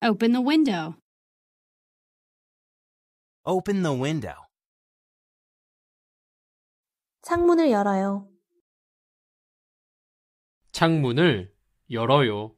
Open the window. Open the window. 창문을 열어요. 창문을 열어요.